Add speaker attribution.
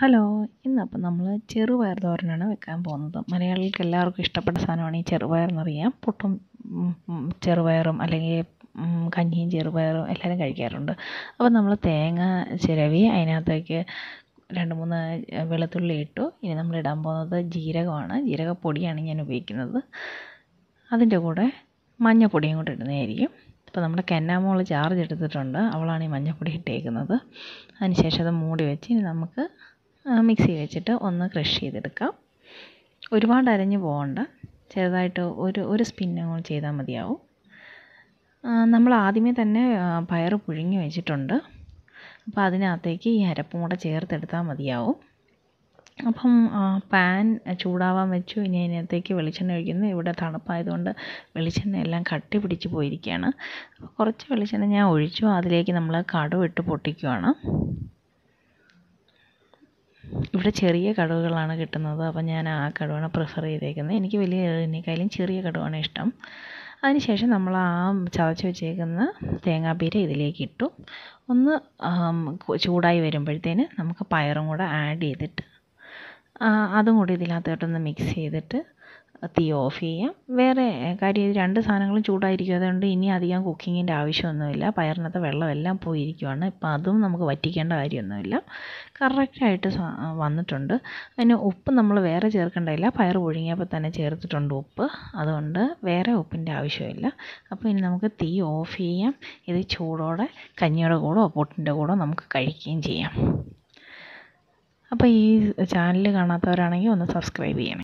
Speaker 1: hello ഇന്നപ്പം നമ്മൾ ചെറുപയർ തോരനാണ് വെക്കാൻ പോകുന്നത് മലയാളികൾക്ക് എല്ലാവർക്കും ഇഷ്ടപ്പെട്ട സാധനമാണ് ഈ ചെറുപയർ എന്നറിയാം പൊട്ടും ചെറുപയറും അല്ലെങ്കിൽ കഞ്ഞിയും ചെറുപയറും എല്ലാവരും കഴിക്കാറുണ്ട് അപ്പം നമ്മൾ തേങ്ങ ചിരവി അതിനകത്തേക്ക് രണ്ട് മൂന്ന് വെളുത്തുള്ളി ഇട്ടു ഇനി നമ്മൾ ഇടാൻ പോകുന്നത് ജീരകമാണ് ജീരകപ്പൊടിയാണ് ഞാൻ ഉപയോഗിക്കുന്നത് അതിൻ്റെ കൂടെ മഞ്ഞപ്പൊടിയും കൂടെ ഇടുന്നതായിരിക്കും അപ്പോൾ നമ്മുടെ കെന്നാമോൾ ചാർജ് എടുത്തിട്ടുണ്ട് അവളാണ് ഈ മഞ്ഞപ്പൊടി ഇട്ടേക്കുന്നത് അതിന് ശേഷം അത് മൂടി വെച്ച് ഇനി നമുക്ക് മിക്സി വെച്ചിട്ട് ഒന്ന് ക്രഷ് ചെയ്തെടുക്കാം ഒരുപാട് അരഞ്ഞു പോകണ്ട ചെറുതായിട്ട് ഒരു ഒരു സ്പിന്നും ചെയ്താൽ മതിയാവും നമ്മൾ ആദ്യമേ തന്നെ പയർ പുഴുങ്ങി വെച്ചിട്ടുണ്ട് അപ്പോൾ അതിനകത്തേക്ക് ഈ അരപ്പും കൂടെ ചേർത്തെടുത്താൽ മതിയാവും അപ്പം പാൻ ചൂടാവാൻ വെച്ചു ഇനി അതിനകത്തേക്ക് വെളിച്ചെണ്ണ ഒഴിക്കുന്നു ഇവിടെ തണുപ്പായതുകൊണ്ട് വെളിച്ചെണ്ണ എല്ലാം കട്ടി പിടിച്ച് പോയിരിക്കുകയാണ് കുറച്ച് വെളിച്ചെണ്ണ ഞാൻ ഒഴിച്ചു അതിലേക്ക് നമ്മൾ കടുവിട്ട് പൊട്ടിക്കുകയാണ് ഇവിടെ ചെറിയ കടുവകളാണ് കിട്ടുന്നത് അപ്പം ഞാൻ ആ കടുവാണ് പ്രിഫർ ചെയ്തേക്കുന്നത് എനിക്ക് വലിയ കടുവിനേക്കാളും ചെറിയ കടുവാണ് ഇഷ്ടം അതിനുശേഷം നമ്മൾ ആ ചതച്ച് വെച്ചേക്കുന്ന തേങ്ങാപ്പീര ഇതിലേക്ക് ഇട്ടു ഒന്ന് ചൂടായി വരുമ്പോഴത്തേന് നമുക്ക് പയറും കൂടെ ആഡ് ചെയ്തിട്ട് അതും കൂടി ഇതിനകത്തോട്ടൊന്ന് മിക്സ് ചെയ്തിട്ട് തീ ഓഫ് ചെയ്യാം വേറെ കാര്യം ഇത് രണ്ട് സാധനങ്ങളും ചൂടായിരിക്കും അതുകൊണ്ട് ഇനി അധികം കുക്കിങ്ങിൻ്റെ ആവശ്യമൊന്നുമില്ല പയറിനകത്ത് വെള്ളമെല്ലാം പോയിരിക്കുവാണ് ഇപ്പം അതും നമുക്ക് വറ്റിക്കേണ്ട കാര്യമൊന്നുമില്ല കറക്റ്റായിട്ട് വന്നിട്ടുണ്ട് അതിന് ഉപ്പ് നമ്മൾ വേറെ ചേർക്കേണ്ടതില്ല പയർ ഒഴുങ്ങിയപ്പോൾ തന്നെ ചേർത്തിട്ടുണ്ട് ഉപ്പ് അതുകൊണ്ട് വേറെ ഉപ്പിൻ്റെ ആവശ്യമില്ല അപ്പോൾ ഇനി നമുക്ക് തീ ഓഫ് ചെയ്യാം ഇത് ചൂടോടെ കഞ്ഞിയുടെ കൂടോ പൊട്ടിൻ്റെ കൂടോ നമുക്ക് കഴിക്കുകയും ചെയ്യാം അപ്പോൾ ഈ ചാനൽ കാണാത്തവരാണെങ്കിൽ ഒന്ന് സബ്സ്ക്രൈബ് ചെയ്യണം